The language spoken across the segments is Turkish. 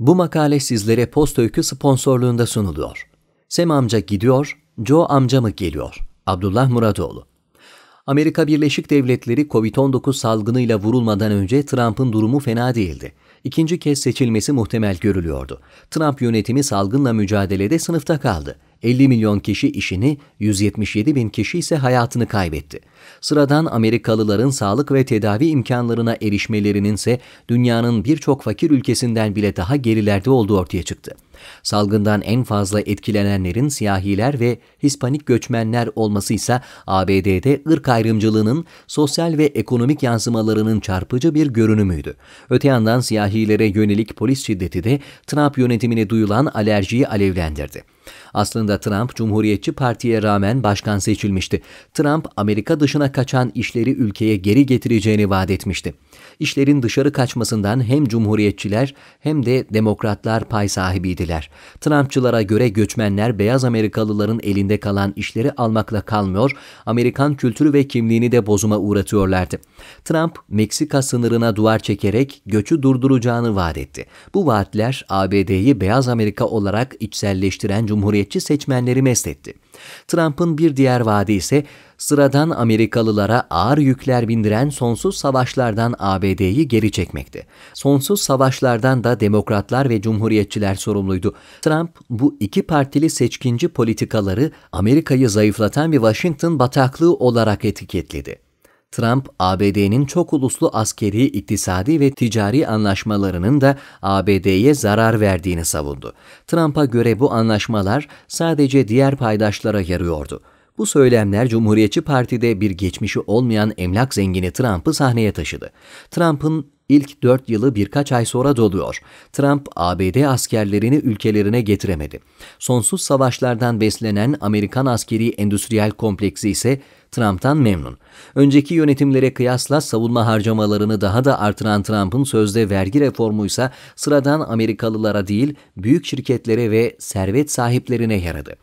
Bu makale sizlere Post Öykü sponsorluğunda sunuluyor. Sem amca gidiyor, Joe amca mı geliyor? Abdullah Muradoğlu. Amerika Birleşik Devletleri Covid-19 salgınıyla vurulmadan önce Trump'ın durumu fena değildi. İkinci kez seçilmesi muhtemel görülüyordu. Trump yönetimi salgınla mücadelede sınıfta kaldı. 50 milyon kişi işini, 177 bin kişi ise hayatını kaybetti. Sıradan Amerikalıların sağlık ve tedavi imkanlarına erişmelerinin ise dünyanın birçok fakir ülkesinden bile daha gerilerde olduğu ortaya çıktı. Salgından en fazla etkilenenlerin siyahiler ve Hispanik göçmenler olması ise ABD'de ırk ayrımcılığının sosyal ve ekonomik yansımalarının çarpıcı bir görünümüydü. Öte yandan siyahilere yönelik polis şiddeti de Trump yönetimine duyulan alerjiyi alevlendirdi. Aslında Trump Cumhuriyetçi Parti'ye rağmen başkan seçilmişti. Trump Amerika dışına kaçan işleri ülkeye geri getireceğini vaat etmişti. İşlerin dışarı kaçmasından hem Cumhuriyetçiler hem de Demokratlar pay sahibiydiler. Trumpçılara göre göçmenler beyaz Amerikalıların elinde kalan işleri almakla kalmıyor, Amerikan kültürü ve kimliğini de bozuma uğratıyorlardı. Trump, Meksika sınırına duvar çekerek göçü durduracağını vaat etti. Bu vaatler ABD'yi beyaz Amerika olarak içselleştiren Cumhuriyetçiler cumhuriyetçi seçmenleri mest etti. Trump'ın bir diğer vaadi ise sıradan Amerikalılara ağır yükler bindiren sonsuz savaşlardan ABD'yi geri çekmekti. Sonsuz savaşlardan da demokratlar ve cumhuriyetçiler sorumluydu. Trump bu iki partili seçkinci politikaları Amerika'yı zayıflatan bir Washington bataklığı olarak etiketledi. Trump, ABD'nin çok uluslu askeri, iktisadi ve ticari anlaşmalarının da ABD'ye zarar verdiğini savundu. Trump'a göre bu anlaşmalar sadece diğer paydaşlara yarıyordu. Bu söylemler Cumhuriyetçi Parti'de bir geçmişi olmayan emlak zengini Trump'ı sahneye taşıdı. Trump'ın ilk 4 yılı birkaç ay sonra doluyor. Trump ABD askerlerini ülkelerine getiremedi. Sonsuz savaşlardan beslenen Amerikan askeri endüstriyel kompleksi ise Trump'tan memnun. Önceki yönetimlere kıyasla savunma harcamalarını daha da artıran Trump'ın sözde vergi reformu ise sıradan Amerikalılara değil büyük şirketlere ve servet sahiplerine yaradı.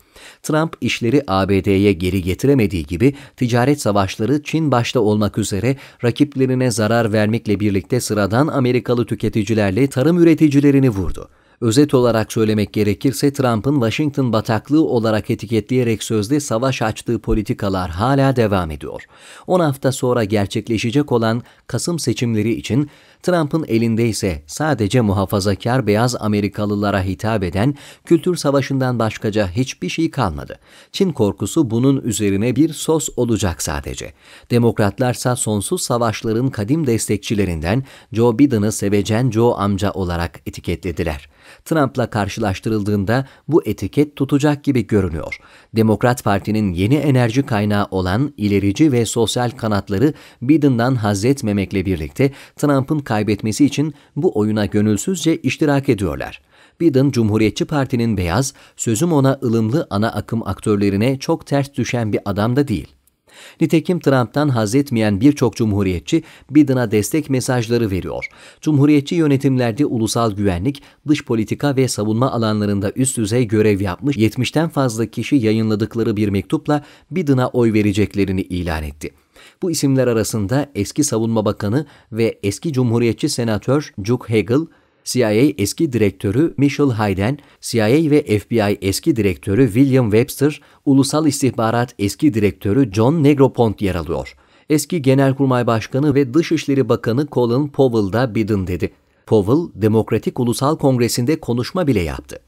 Trump işleri ABD'ye geri getiremediği gibi ticaret savaşları Çin başta olmak üzere rakiplerine zarar vermekle birlikte sıradan Amerikalı tüketicilerle tarım üreticilerini vurdu. Özet olarak söylemek gerekirse Trump'ın Washington bataklığı olarak etiketleyerek sözde savaş açtığı politikalar hala devam ediyor. 10 hafta sonra gerçekleşecek olan Kasım seçimleri için Trump'ın elinde ise sadece muhafazakar beyaz Amerikalılara hitap eden kültür savaşından başkaca hiçbir şey kalmadı. Çin korkusu bunun üzerine bir sos olacak sadece. Demokratlarsa sonsuz savaşların kadim destekçilerinden Joe Biden'ı sevecen Joe amca olarak etiketlediler. Trump'la karşılaştırıldığında bu etiket tutacak gibi görünüyor. Demokrat Parti'nin yeni enerji kaynağı olan ilerici ve sosyal kanatları Biden'dan haz etmemekle birlikte Trump'ın kaybetmesi için bu oyuna gönülsüzce iştirak ediyorlar. Biden, Cumhuriyetçi Parti'nin beyaz, sözüm ona ılımlı ana akım aktörlerine çok ters düşen bir adam da değil. Nitekim Trump'tan haz etmeyen birçok cumhuriyetçi Biden'a destek mesajları veriyor. Cumhuriyetçi yönetimlerde ulusal güvenlik, dış politika ve savunma alanlarında üst düzey görev yapmış 70'ten fazla kişi yayınladıkları bir mektupla Biden'a oy vereceklerini ilan etti. Bu isimler arasında eski Savunma Bakanı ve eski Cumhuriyetçi Senatör Chuck Hagel, CIA eski direktörü Michel Hayden, CIA ve FBI eski direktörü William Webster, Ulusal İstihbarat eski direktörü John Negroponte yer alıyor. Eski Genelkurmay Başkanı ve Dışişleri Bakanı Colin Powell da Biden dedi. Powell, Demokratik Ulusal Kongresi'nde konuşma bile yaptı.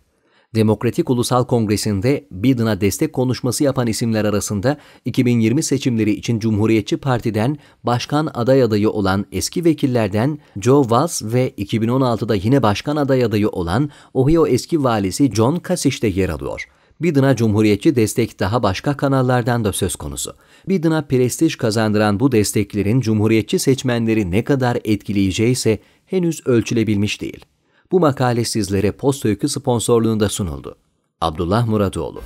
Demokratik Ulusal Kongresi'nde Biden'a destek konuşması yapan isimler arasında 2020 seçimleri için Cumhuriyetçi Parti'den başkan aday adayı olan eski vekillerden Joe Walz ve 2016'da yine başkan aday adayı olan Ohio eski valisi John Kasich de yer alıyor. Biden'a cumhuriyetçi destek daha başka kanallardan da söz konusu. Biden'a prestij kazandıran bu desteklerin cumhuriyetçi seçmenleri ne kadar etkileyeceği ise henüz ölçülebilmiş değil. Bu makale sizlere Posta Öykü sponsorluğunda sunuldu. Abdullah Muradoğlu